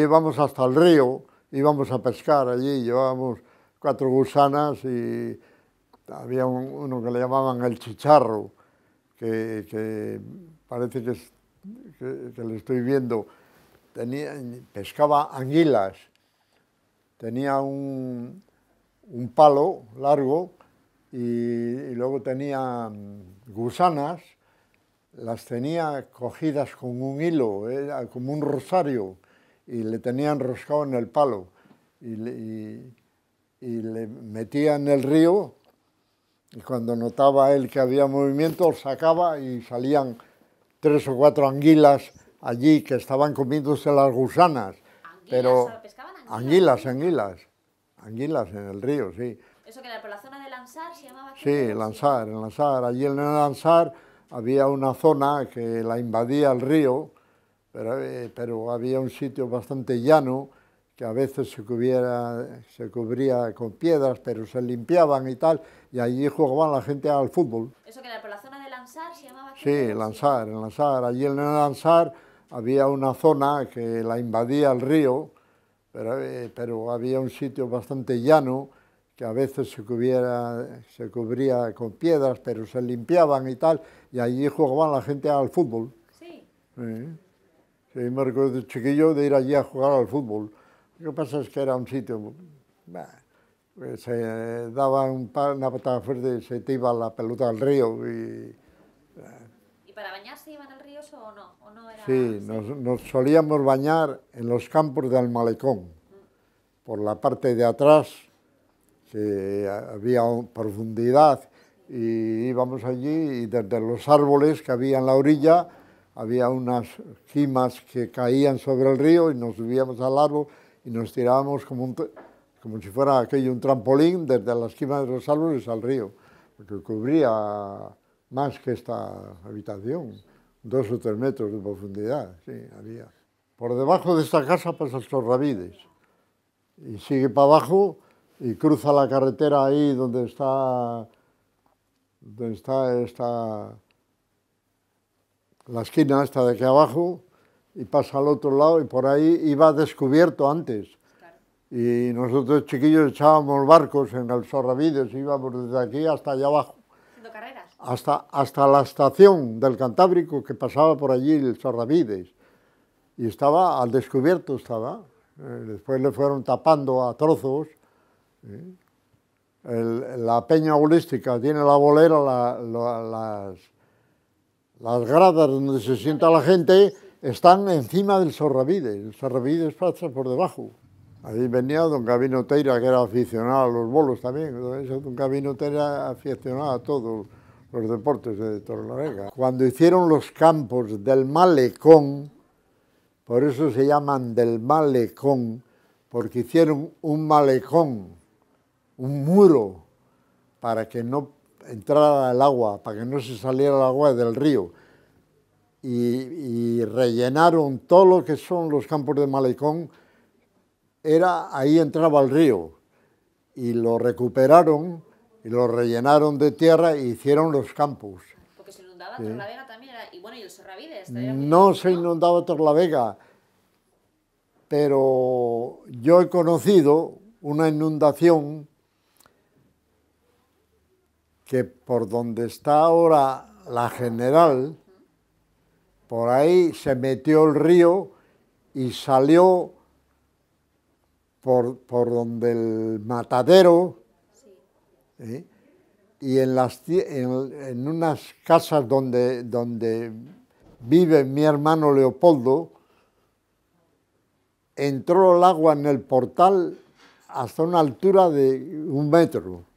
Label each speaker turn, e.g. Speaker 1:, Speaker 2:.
Speaker 1: íbamos hasta el río, íbamos a pescar allí, llevábamos cuatro gusanas y había uno que le llamaban el chicharro, que, parece que, se le estoy viendo, pescaba anguilas, tenía un, palo largo y, luego tenía mm, gusanas, las tenía cogidas con un hilo, como un rosario, y le tenían roscado en el palo y le, y, metía en el río y cuando notaba él que había movimiento sacaba y salían tres o cuatro anguilas allí que estaban comiéndose las gusanas. ¿Anguilas? Pero, anguilas? Anguilas, anguilas. Anguilas en el río, sí. ¿Eso que era por la zona de Lanzar se llamaba? Sí, Lanzar, en Lanzar. Allí en Lanzar había una zona que la invadía el río eh, pero, había un sitio bastante llano que a veces se, se cubría con piedras, pero se limpiaban y tal, y allí jugaban la gente al fútbol. ¿Eso que era por la zona de Lanzar se llamaba? Sí, Lanzar, en Lanzar. Allí en Lanzar había una zona que la invadía el río, eh, pero, había un sitio bastante llano que a veces se, se cubría con piedras, pero se limpiaban y tal, y allí jugaban la gente al fútbol. sí. Sí, me recuerdo de chiquillo de ir allí a jugar al fútbol. Lo que pasa es que era un sitio... Pues, se daba una patada fuerte se te iba la pelota al río y... ¿Y para bañarse iban al río o no? ¿O no era, sí, Nos, solíamos bañar en los campos del malecón, mm. por la parte de atrás, que había profundidad, y íbamos allí y desde los árboles que había en la orilla había unas quimas que caían sobre el río y nos subíamos al árbol y nos tirábamos como, un, como si fuera aquello un trampolín desde las cimas de los árboles al río, porque cubría más que esta habitación, dos o tres metros de profundidad, Por debajo de esta casa pasa estos Sorravides y sigue para abajo y cruza la carretera ahí donde está, donde está esta la esquina esta de aquí abajo y pasa al otro lado y por ahí iba descubierto antes. Y nosotros chiquillos echábamos barcos en el Sorravides, íbamos desde aquí hasta allá abajo. ¿Haciendo carreras? Hasta, hasta la estación del Cantábrico que pasaba por allí el Sorravides. Y estaba, al descubierto estaba. Eh, después le fueron tapando a trozos. Eh. la peña holística tiene la bolera, las las gradas donde se sienta la gente están encima del Sorravide, el Sorravide pasa por debajo. Ahí venía don Gabino Teira, que era aficionado a los bolos también, don Gabino Teira aficionado a todos los deportes de Torrelavega. Cuando hicieron los campos del malecón, por eso se llaman del malecón, porque hicieron un malecón, un muro, para que no entraba el agua, para que no se saliera el agua del río. Y, rellenaron todo lo que son los campos de Malecón, era, ahí entraba el río. Y lo recuperaron y lo rellenaron de tierra y e hicieron los campos. Porque
Speaker 2: se inundaba sí. Torlavega
Speaker 1: también, y bueno, y el No se inundaba Torlavega, pero yo he conocido una inundación que por donde está ahora la general, por ahí se metió el río y salió por, donde el matadero ¿eh? y en, las, en, unas casas donde, donde vive mi hermano Leopoldo, entró el agua en el portal hasta una altura de un metro.